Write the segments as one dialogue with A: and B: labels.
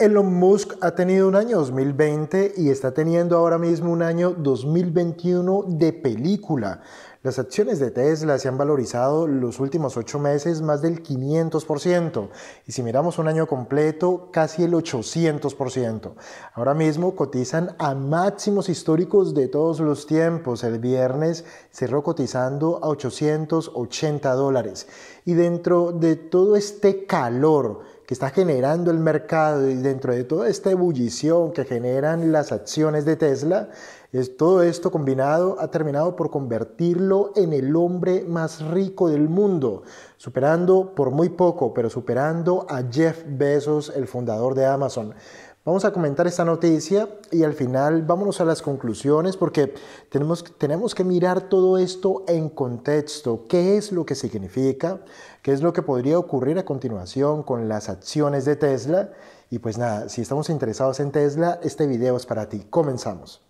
A: Elon Musk ha tenido un año 2020 y está teniendo ahora mismo un año 2021 de película. Las acciones de Tesla se han valorizado los últimos ocho meses más del 500% y si miramos un año completo casi el 800%. Ahora mismo cotizan a máximos históricos de todos los tiempos. El viernes cerró cotizando a 880 dólares y dentro de todo este calor que está generando el mercado y dentro de toda esta ebullición que generan las acciones de Tesla, todo esto combinado ha terminado por convertirlo en el hombre más rico del mundo, superando por muy poco, pero superando a Jeff Bezos, el fundador de Amazon. Vamos a comentar esta noticia y al final vámonos a las conclusiones porque tenemos, que mirar todo esto en contexto. ¿Qué es lo que significa? ¿Qué es lo que podría ocurrir a continuación con las acciones de Tesla? Y pues nada, si estamos interesados en Tesla, este video es para ti. Comenzamos.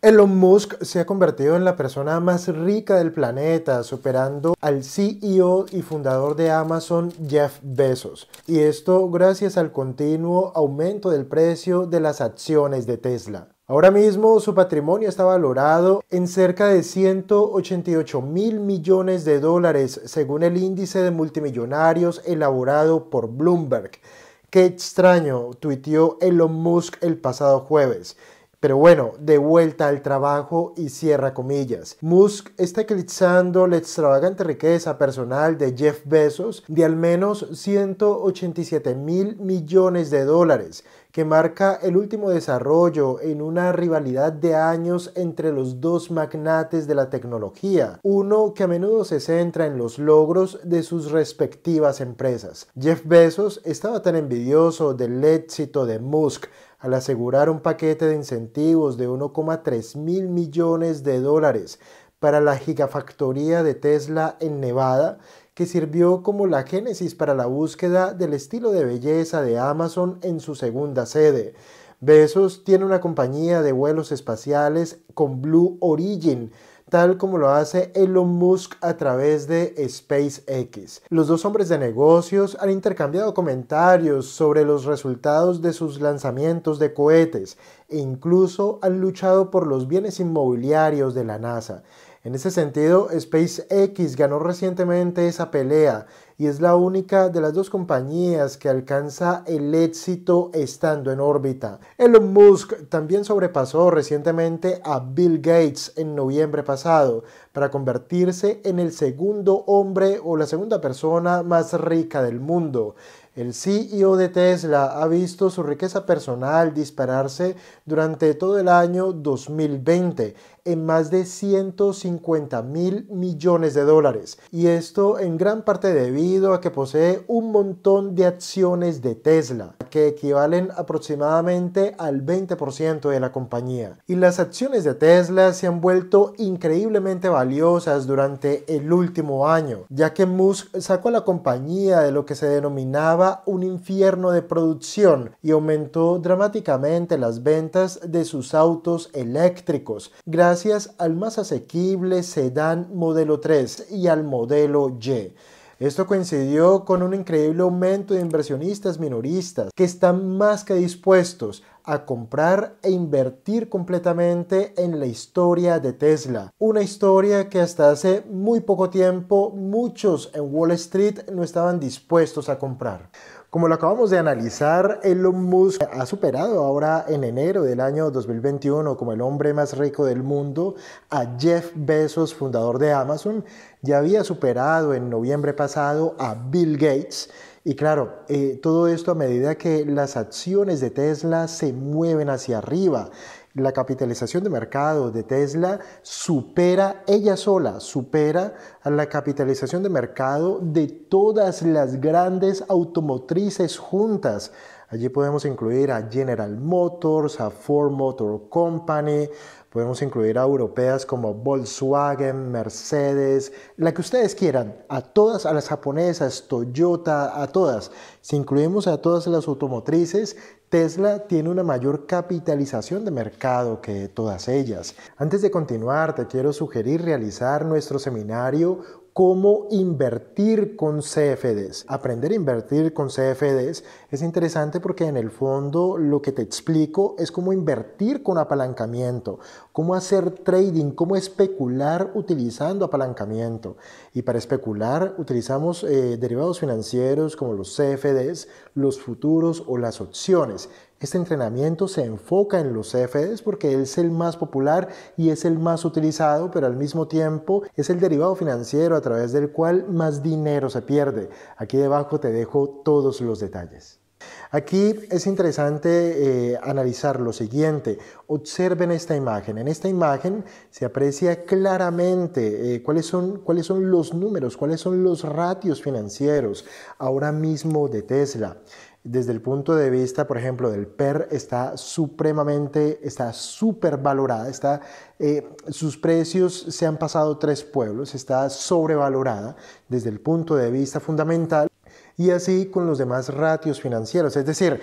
A: Elon Musk se ha convertido en la persona más rica del planeta, superando al CEO y fundador de Amazon, Jeff Bezos. Y esto gracias al continuo aumento del precio de las acciones de Tesla. Ahora mismo su patrimonio está valorado en cerca de 188 mil millones de dólares, según el índice de multimillonarios elaborado por Bloomberg. Qué extraño, tuiteó Elon Musk el pasado jueves. Pero bueno, de vuelta al trabajo y cierra comillas. Musk está eclipsando la extravagante riqueza personal de Jeff Bezos de al menos 187 mil millones de dólares, que marca el último desarrollo en una rivalidad de años entre los dos magnates de la tecnología, uno que a menudo se centra en los logros de sus respectivas empresas. Jeff Bezos estaba tan envidioso del éxito de Musk al asegurar un paquete de incentivos de 1,3 mil millones de dólares para la gigafactoría de Tesla en Nevada, que sirvió como la génesis para la búsqueda del estilo de belleza de Amazon en su segunda sede. Bezos tiene una compañía de vuelos espaciales con Blue Origin, tal como lo hace Elon Musk a través de SpaceX. Los dos hombres de negocios han intercambiado comentarios sobre los resultados de sus lanzamientos de cohetes e incluso han luchado por los bienes inmobiliarios de la NASA. En ese sentido, SpaceX ganó recientemente esa pelea y es la única de las dos compañías que alcanza el éxito estando en órbita. Elon Musk también sobrepasó recientemente a Bill Gates en noviembre pasado para convertirse en el segundo hombre o la segunda persona más rica del mundo. El CEO de Tesla ha visto su riqueza personal dispararse durante todo el año 2020 en más de 150 mil millones de dólares. Y esto en gran parte debido a que posee un montón de acciones de Tesla, que equivalen aproximadamente al 20% de la compañía. Y las acciones de Tesla se han vuelto increíblemente valiosas durante el último año, ya que Musk sacó a la compañía de lo que se denominaba un infierno de producción y aumentó dramáticamente las ventas de sus autos eléctricos gracias gracias al más asequible sedán modelo 3 y al modelo Y. Esto coincidió con un increíble aumento de inversionistas minoristas que están más que dispuestos a comprar e invertir completamente en la historia de Tesla. Una historia que hasta hace muy poco tiempo muchos en Wall Street no estaban dispuestos a comprar. Como lo acabamos de analizar, Elon Musk ha superado ahora en enero del año 2021 como el hombre más rico del mundo a Jeff Bezos, fundador de Amazon. Ya había superado en noviembre pasado a Bill Gates. Y claro, eh, todo esto a medida que las acciones de Tesla se mueven hacia arriba la capitalización de mercado de Tesla supera, ella sola, supera a la capitalización de mercado de todas las grandes automotrices juntas. Allí podemos incluir a General Motors, a Ford Motor Company, podemos incluir a europeas como Volkswagen, Mercedes, la que ustedes quieran, a todas, a las japonesas, Toyota, a todas. Si incluimos a todas las automotrices, Tesla tiene una mayor capitalización de mercado que todas ellas. Antes de continuar, te quiero sugerir realizar nuestro seminario cómo invertir con CFDs. Aprender a invertir con CFDs es interesante porque en el fondo lo que te explico es cómo invertir con apalancamiento, cómo hacer trading, cómo especular utilizando apalancamiento. Y para especular utilizamos eh, derivados financieros como los CFDs, los futuros o las opciones este entrenamiento se enfoca en los CFDs porque es el más popular y es el más utilizado, pero al mismo tiempo es el derivado financiero a través del cual más dinero se pierde. Aquí debajo te dejo todos los detalles. Aquí es interesante eh, analizar lo siguiente. Observen esta imagen. En esta imagen se aprecia claramente eh, cuáles, son, cuáles son los números, cuáles son los ratios financieros ahora mismo de Tesla desde el punto de vista, por ejemplo, del PER, está supremamente, está supervalorada, está, eh, sus precios se han pasado tres pueblos, está sobrevalorada desde el punto de vista fundamental y así con los demás ratios financieros. Es decir,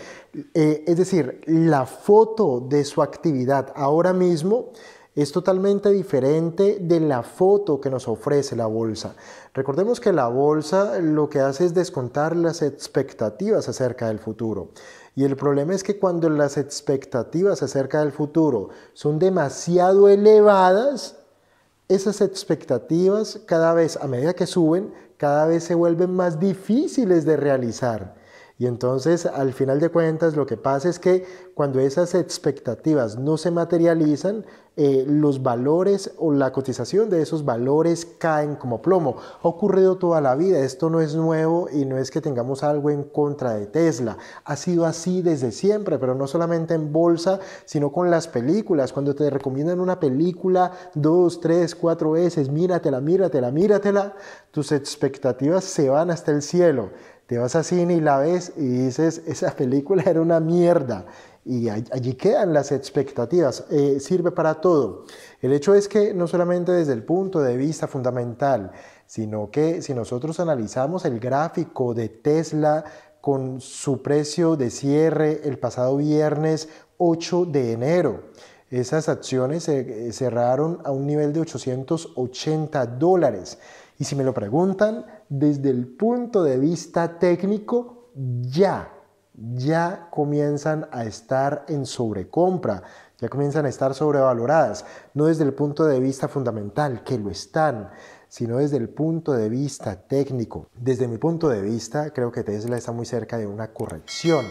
A: eh, es decir la foto de su actividad ahora mismo es totalmente diferente de la foto que nos ofrece la bolsa. Recordemos que la bolsa lo que hace es descontar las expectativas acerca del futuro. Y el problema es que cuando las expectativas acerca del futuro son demasiado elevadas, esas expectativas cada vez, a medida que suben, cada vez se vuelven más difíciles de realizar. Y entonces, al final de cuentas, lo que pasa es que cuando esas expectativas no se materializan, eh, los valores o la cotización de esos valores caen como plomo. Ha ocurrido toda la vida, esto no es nuevo y no es que tengamos algo en contra de Tesla. Ha sido así desde siempre, pero no solamente en bolsa, sino con las películas. Cuando te recomiendan una película dos, tres, cuatro veces, míratela, míratela, míratela, tus expectativas se van hasta el cielo. Te vas a cine y la ves y dices, esa película era una mierda. Y allí quedan las expectativas. Eh, sirve para todo. El hecho es que no solamente desde el punto de vista fundamental, sino que si nosotros analizamos el gráfico de Tesla con su precio de cierre el pasado viernes 8 de enero, esas acciones se eh, cerraron a un nivel de 880 dólares. Y si me lo preguntan, desde el punto de vista técnico, ya, ya comienzan a estar en sobrecompra, ya comienzan a estar sobrevaloradas, no desde el punto de vista fundamental, que lo están, sino desde el punto de vista técnico. Desde mi punto de vista, creo que Tesla está muy cerca de una corrección.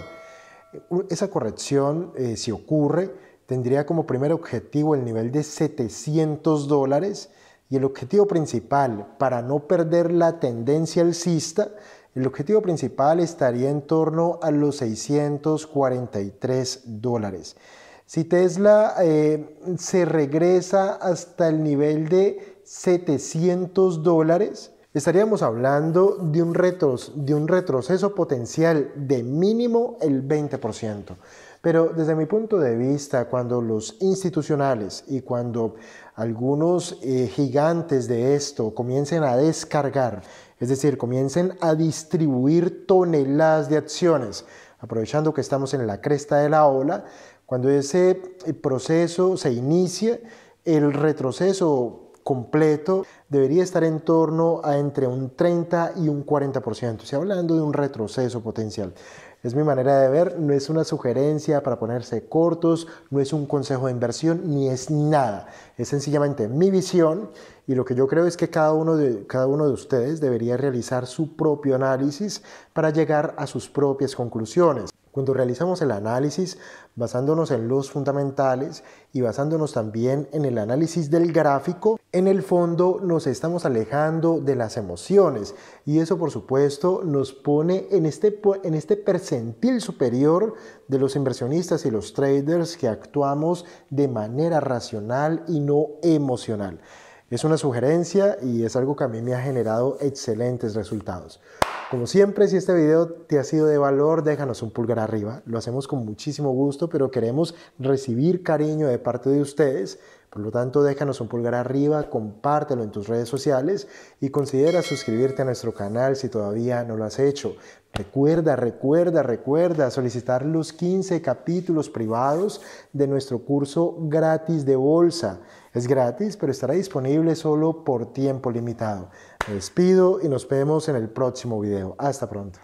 A: Esa corrección, eh, si ocurre, tendría como primer objetivo el nivel de 700 dólares, y el objetivo principal, para no perder la tendencia alcista, el objetivo principal estaría en torno a los 643 dólares. Si Tesla eh, se regresa hasta el nivel de 700 dólares, estaríamos hablando de un retroceso potencial de mínimo el 20%. Pero desde mi punto de vista, cuando los institucionales y cuando algunos eh, gigantes de esto comiencen a descargar, es decir, comiencen a distribuir toneladas de acciones, aprovechando que estamos en la cresta de la ola, cuando ese eh, proceso se inicie, el retroceso completo debería estar en torno a entre un 30 y un 40%, Si hablando de un retroceso potencial. Es mi manera de ver, no es una sugerencia para ponerse cortos, no es un consejo de inversión, ni es nada. Es sencillamente mi visión y lo que yo creo es que cada uno de, cada uno de ustedes debería realizar su propio análisis para llegar a sus propias conclusiones. Cuando realizamos el análisis basándonos en los fundamentales y basándonos también en el análisis del gráfico, en el fondo nos estamos alejando de las emociones y eso por supuesto nos pone en este, en este percentil superior de los inversionistas y los traders que actuamos de manera racional y no emocional. Es una sugerencia y es algo que a mí me ha generado excelentes resultados. Como siempre, si este video te ha sido de valor, déjanos un pulgar arriba. Lo hacemos con muchísimo gusto, pero queremos recibir cariño de parte de ustedes. Por lo tanto, déjanos un pulgar arriba, compártelo en tus redes sociales y considera suscribirte a nuestro canal si todavía no lo has hecho. Recuerda, recuerda, recuerda solicitar los 15 capítulos privados de nuestro curso gratis de bolsa. Es gratis, pero estará disponible solo por tiempo limitado. Me despido y nos vemos en el próximo video. Hasta pronto.